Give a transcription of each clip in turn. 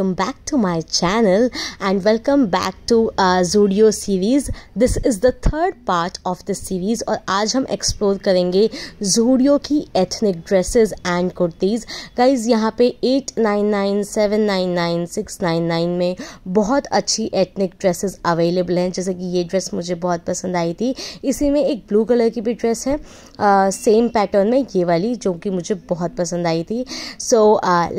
welcome back to my channel and welcome back to Zudio series this is the third part of this series और आज हम explore करेंगे Zudio की ethnic dresses and kurtis guys यहाँ पे eight nine nine seven nine nine six nine nine में बहुत अच्छी एथनिक ड्रेसेज अवेलेबल हैं जैसे कि ये ड्रेस मुझे बहुत पसंद आई थी इसी में एक ब्लू कलर की भी ड्रेस है सेम uh, पैटर्न में ये वाली जो कि मुझे बहुत पसंद आई थी so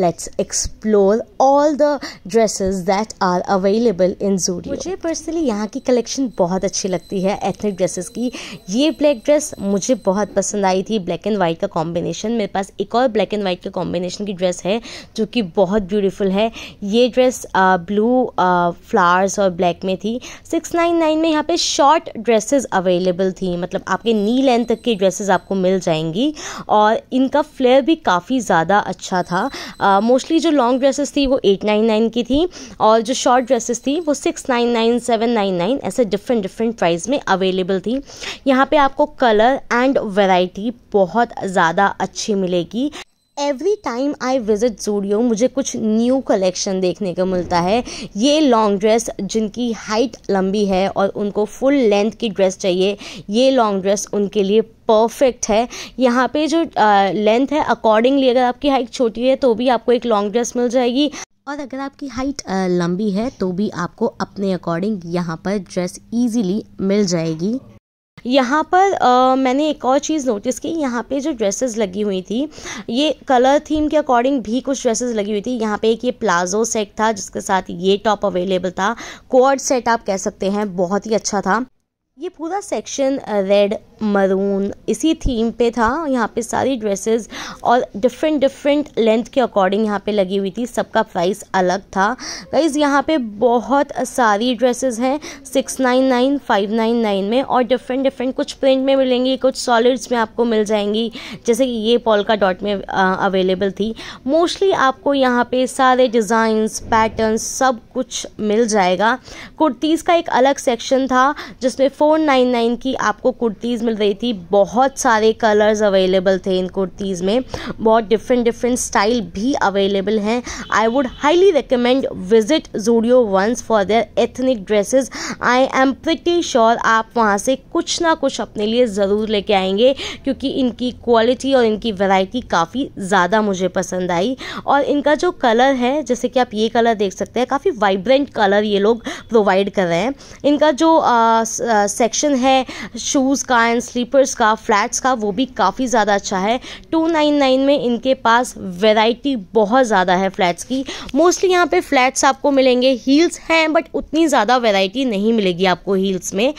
let's explore all the the dresses that are available in मुझे पर्सनली यहाँ की कलेक्शन बहुत अच्छी लगती है एथनिक ड्रेसेस की ये ब्लैक ड्रेस मुझे बहुत पसंद आई थी ब्लैक एंड वाइट का कॉम्बिनेशन मेरे पास एक और ब्लैक एंड वाइट के कॉम्बिनेशन की ड्रेस है जो कि बहुत ब्यूटीफुल है ये ड्रेस ब्लू फ्लावर्स और ब्लैक में थी सिक्स नाइन नाइन में यहाँ पे शॉर्ट ड्रेसेस अवेलेबल थी मतलब आपके नी लेंथ तक की ड्रेसेस आपको मिल जाएंगी और इनका फ्लेयर भी काफ़ी ज़्यादा अच्छा था मोस्टली uh, जो लॉन्ग ड्रेसेस थी वो एट नाइन नाइन नाइन की थी और जो शॉर्ट ड्रेसेस थी वो six nine nine seven nine nine ऐसे डिफरेंट डिफरेंट प्राइस में अवेलेबल थी यहाँ पे आपको कलर एंड वेराइटी बहुत ज़्यादा अच्छी मिलेगी every time I visit Zudio मुझे कुछ न्यू कलेक्शन देखने को मिलता है ये लॉन्ग ड्रेस जिनकी हाइट लंबी है और उनको फुल लेंथ की ड्रेस चाहिए ये लॉन्ग ड्रेस उनके लिए परफेक्ट है यहाँ पे जो लेंथ है अकॉर्डिंगली अगर आपकी हाइट छोटी है तो भी आपको एक लॉन्ग ड्रेस मिल जाएगी और अगर आपकी हाइट लंबी है तो भी आपको अपने अकॉर्डिंग यहाँ पर ड्रेस इजीली मिल जाएगी यहाँ पर आ, मैंने एक और चीज़ नोटिस की यहाँ पे जो ड्रेसेस लगी हुई थी ये कलर थीम के अकॉर्डिंग भी कुछ ड्रेसेस लगी हुई थी यहाँ पे एक ये प्लाजो सेट था जिसके साथ ये टॉप अवेलेबल था कोड सेट आप कह सकते हैं बहुत ही अच्छा था ये पूरा सेक्शन रेड मरून इसी थीम पे था यहाँ पे सारी ड्रेसेस और डिफरेंट डिफरेंट लेंथ के अकॉर्डिंग यहाँ पे लगी हुई थी सबका प्राइस अलग था गाइज यहाँ पे बहुत सारी ड्रेसेस हैं six nine nine five nine nine में और डिफरेंट डिफरेंट कुछ प्रिंट में मिलेंगी कुछ सॉलिड्स में आपको मिल जाएंगी जैसे कि ये पोलका डॉट में अवेलेबल uh, थी मोस्टली आपको यहाँ पे सारे डिज़ाइंस पैटर्न सब कुछ मिल जाएगा कुर्तीज़ का एक अलग सेक्शन था जिसमें फोर नाइन नाइन की आपको कुर्तीज़ मिल रही थी बहुत सारे कलर्स अवेलेबल थे इन कुर्तीज़ में बहुत डिफरेंट डिफरेंट स्टाइल भी अवेलेबल हैं I would highly recommend visit Zudio once for their ethnic dresses I am pretty sure आप वहाँ से कुछ ना कुछ अपने लिए ज़रूर लेके आएंगे क्योंकि इनकी क्वालिटी और इनकी वैरायटी काफ़ी ज़्यादा मुझे पसंद आई और इनका जो कलर है जैसे कि आप ये कलर देख सकते हैं काफ़ी वाइब्रेंट कलर ये लोग प्रोवाइड कर रहे हैं इनका जो आ, आ, सेक्शन है शूज़ का एंड स्लीपर्स का फ्लैट्स का वो भी काफ़ी ज़्यादा अच्छा है 299 में इनके पास वैरायटी बहुत ज़्यादा है फ्लैट्स की मोस्टली यहाँ पे फ्लैट्स आपको मिलेंगे हील्स हैं बट उतनी ज़्यादा वैरायटी नहीं मिलेगी आपको हील्स में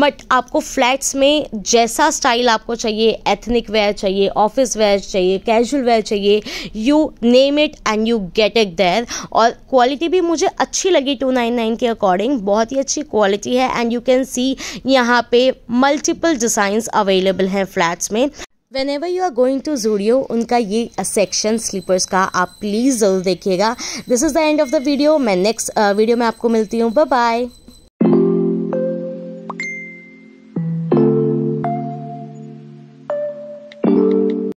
बट आपको फ्लैट्स में जैसा स्टाइल आपको चाहिए एथनिक वेयर चाहिए ऑफिस वेयर चाहिए कैजुअल वेयर चाहिए you name it and you get it there और क्वालिटी भी मुझे अच्छी लगी 299 के अकॉर्डिंग बहुत ही अच्छी क्वालिटी है एंड यू कैन सी यहाँ पे मल्टीपल डिज़ाइंस अवेलेबल हैं फ्लैट्स में whenever you are going to Zudio उनका ये सेक्शन स्लीपर्स का आप प्लीज़ ज़रूर देखिएगा this is the end of the video मैं नेक्स्ट वीडियो में आपको मिलती हूँ बाय